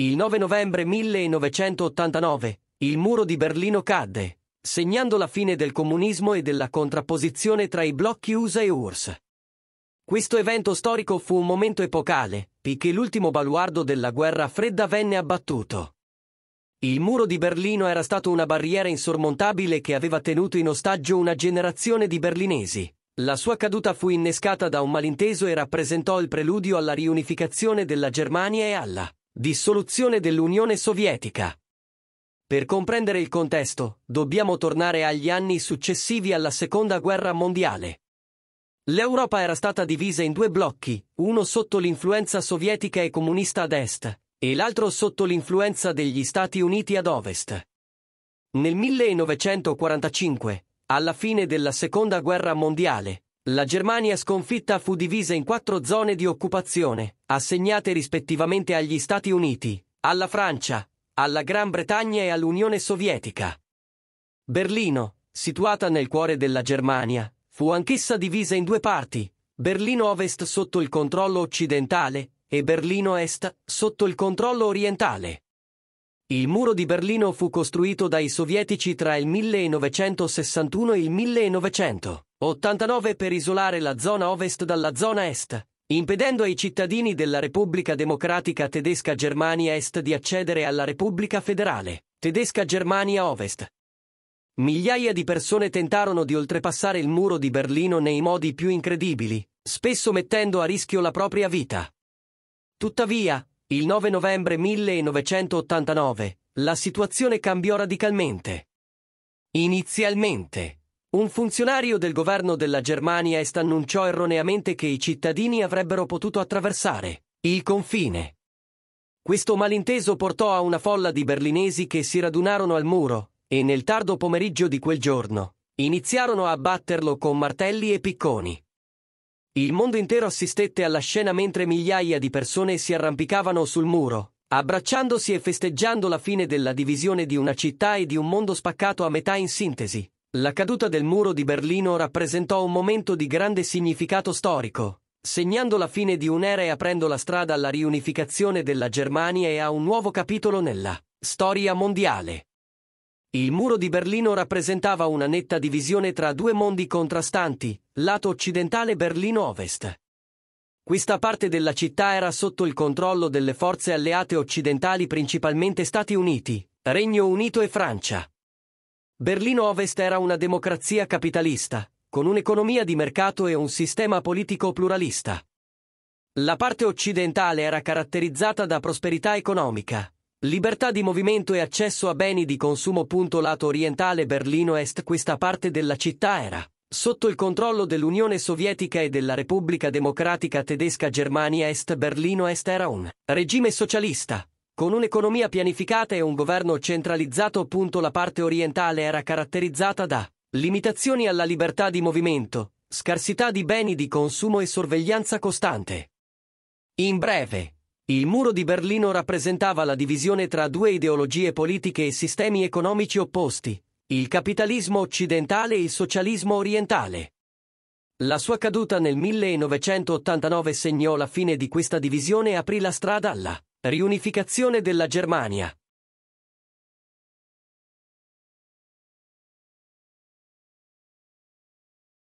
Il 9 novembre 1989 il muro di Berlino cadde, segnando la fine del comunismo e della contrapposizione tra i blocchi USA e URSS. Questo evento storico fu un momento epocale, poiché l'ultimo baluardo della guerra fredda venne abbattuto. Il muro di Berlino era stato una barriera insormontabile che aveva tenuto in ostaggio una generazione di berlinesi. La sua caduta fu innescata da un malinteso e rappresentò il preludio alla riunificazione della Germania e alla Dissoluzione dell'Unione Sovietica. Per comprendere il contesto, dobbiamo tornare agli anni successivi alla Seconda Guerra Mondiale. L'Europa era stata divisa in due blocchi, uno sotto l'influenza sovietica e comunista ad est, e l'altro sotto l'influenza degli Stati Uniti ad ovest. Nel 1945, alla fine della Seconda Guerra Mondiale, la Germania sconfitta fu divisa in quattro zone di occupazione, assegnate rispettivamente agli Stati Uniti, alla Francia, alla Gran Bretagna e all'Unione Sovietica. Berlino, situata nel cuore della Germania, fu anch'essa divisa in due parti, Berlino Ovest sotto il controllo occidentale e Berlino Est sotto il controllo orientale. Il muro di Berlino fu costruito dai sovietici tra il 1961 e il 1900. 89 per isolare la zona ovest dalla zona est, impedendo ai cittadini della Repubblica Democratica Tedesca Germania Est di accedere alla Repubblica Federale, Tedesca Germania Ovest. Migliaia di persone tentarono di oltrepassare il muro di Berlino nei modi più incredibili, spesso mettendo a rischio la propria vita. Tuttavia, il 9 novembre 1989, la situazione cambiò radicalmente. Inizialmente, un funzionario del governo della Germania estannunciò erroneamente che i cittadini avrebbero potuto attraversare il confine. Questo malinteso portò a una folla di berlinesi che si radunarono al muro e nel tardo pomeriggio di quel giorno iniziarono a batterlo con martelli e picconi. Il mondo intero assistette alla scena mentre migliaia di persone si arrampicavano sul muro, abbracciandosi e festeggiando la fine della divisione di una città e di un mondo spaccato a metà in sintesi. La caduta del muro di Berlino rappresentò un momento di grande significato storico, segnando la fine di un'era e aprendo la strada alla riunificazione della Germania e a un nuovo capitolo nella storia mondiale. Il muro di Berlino rappresentava una netta divisione tra due mondi contrastanti, lato occidentale Berlino-Ovest. Questa parte della città era sotto il controllo delle forze alleate occidentali principalmente Stati Uniti, Regno Unito e Francia. Berlino Ovest era una democrazia capitalista, con un'economia di mercato e un sistema politico pluralista. La parte occidentale era caratterizzata da prosperità economica, libertà di movimento e accesso a beni di consumo. Lato orientale Berlino Est questa parte della città era sotto il controllo dell'Unione Sovietica e della Repubblica Democratica Tedesca Germania Est Berlino Est era un regime socialista, con un'economia pianificata e un governo centralizzato appunto la parte orientale era caratterizzata da limitazioni alla libertà di movimento, scarsità di beni di consumo e sorveglianza costante. In breve, il muro di Berlino rappresentava la divisione tra due ideologie politiche e sistemi economici opposti, il capitalismo occidentale e il socialismo orientale. La sua caduta nel 1989 segnò la fine di questa divisione e aprì la strada alla Riunificazione della Germania.